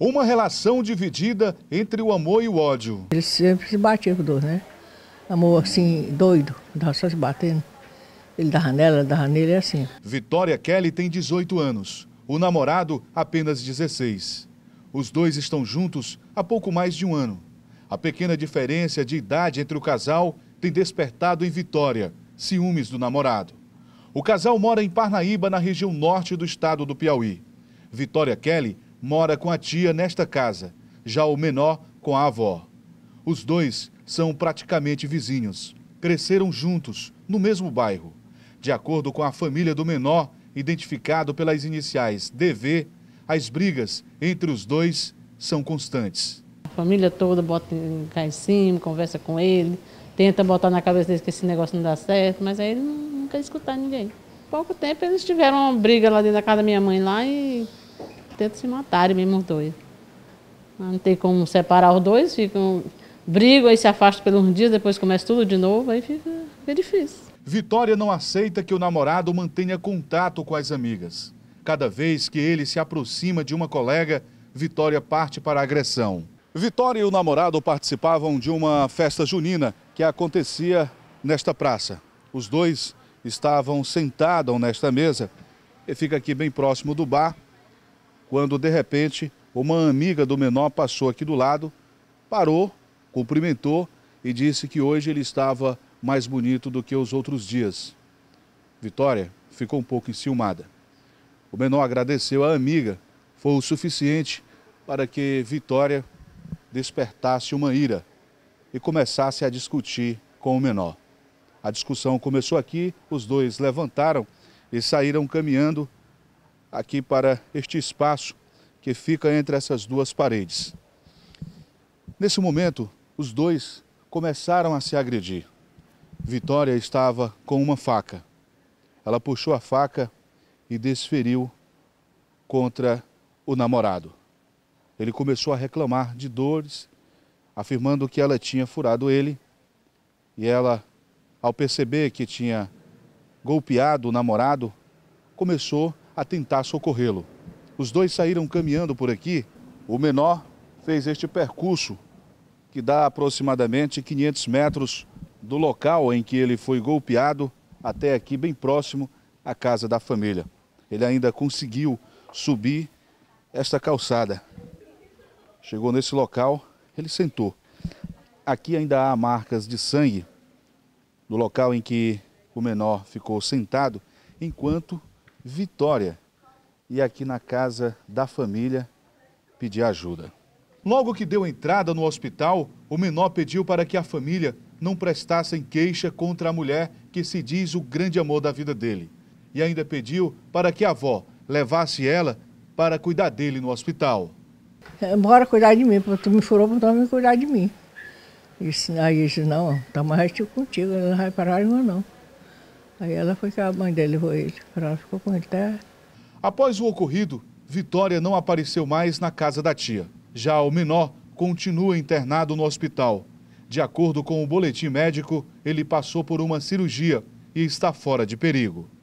uma relação dividida entre o amor e o ódio. Ele sempre se batia com dor, né? Amor assim, doido, dava só se batendo. Ele dava nela, dava nele, é assim. Vitória Kelly tem 18 anos, o namorado apenas 16. Os dois estão juntos há pouco mais de um ano. A pequena diferença de idade entre o casal tem despertado em Vitória ciúmes do namorado. O casal mora em Parnaíba, na região norte do estado do Piauí. Vitória Kelly mora com a tia nesta casa, já o menor com a avó. Os dois são praticamente vizinhos. Cresceram juntos, no mesmo bairro. De acordo com a família do menor, identificado pelas iniciais DV, as brigas entre os dois são constantes. A família toda bota cá em cima, conversa com ele, tenta botar na cabeça dele que esse negócio não dá certo, mas aí ele não quer escutar ninguém. Pouco tempo eles tiveram uma briga lá dentro da casa da minha mãe lá e tentam se matarem mesmo os dois. Não tem como separar os dois, ficam, brigam, aí se afastam por uns dias, depois começa tudo de novo, aí fica, bem difícil. Vitória não aceita que o namorado mantenha contato com as amigas. Cada vez que ele se aproxima de uma colega, Vitória parte para a agressão. Vitória e o namorado participavam de uma festa junina que acontecia nesta praça. Os dois estavam sentados nesta mesa, e fica aqui bem próximo do bar, quando de repente uma amiga do menor passou aqui do lado, parou, cumprimentou e disse que hoje ele estava mais bonito do que os outros dias. Vitória ficou um pouco enciumada. O menor agradeceu à amiga, foi o suficiente para que Vitória despertasse uma ira e começasse a discutir com o menor. A discussão começou aqui, os dois levantaram e saíram caminhando aqui para este espaço que fica entre essas duas paredes. Nesse momento, os dois começaram a se agredir. Vitória estava com uma faca. Ela puxou a faca e desferiu contra o namorado. Ele começou a reclamar de dores, afirmando que ela tinha furado ele. E ela, ao perceber que tinha golpeado o namorado, começou a tentar socorrê-lo. Os dois saíram caminhando por aqui. O menor fez este percurso, que dá aproximadamente 500 metros do local em que ele foi golpeado, até aqui, bem próximo à casa da família. Ele ainda conseguiu subir esta calçada. Chegou nesse local, ele sentou. Aqui ainda há marcas de sangue no local em que o menor ficou sentado, enquanto Vitória e aqui na casa da família pedir ajuda. Logo que deu entrada no hospital, o menor pediu para que a família não prestassem queixa contra a mulher que se diz o grande amor da vida dele. E ainda pediu para que a avó levasse ela para cuidar dele no hospital. É, bora cuidar de mim, tu me furou, então me cuidar de mim. Isso, aí disse, não, tá mais contigo, não vai parar nenhuma não. Aí ela foi que a mãe dele foi ele. Ela ficou com ele até. Após o ocorrido, Vitória não apareceu mais na casa da tia. Já o menor continua internado no hospital. De acordo com o boletim médico, ele passou por uma cirurgia e está fora de perigo.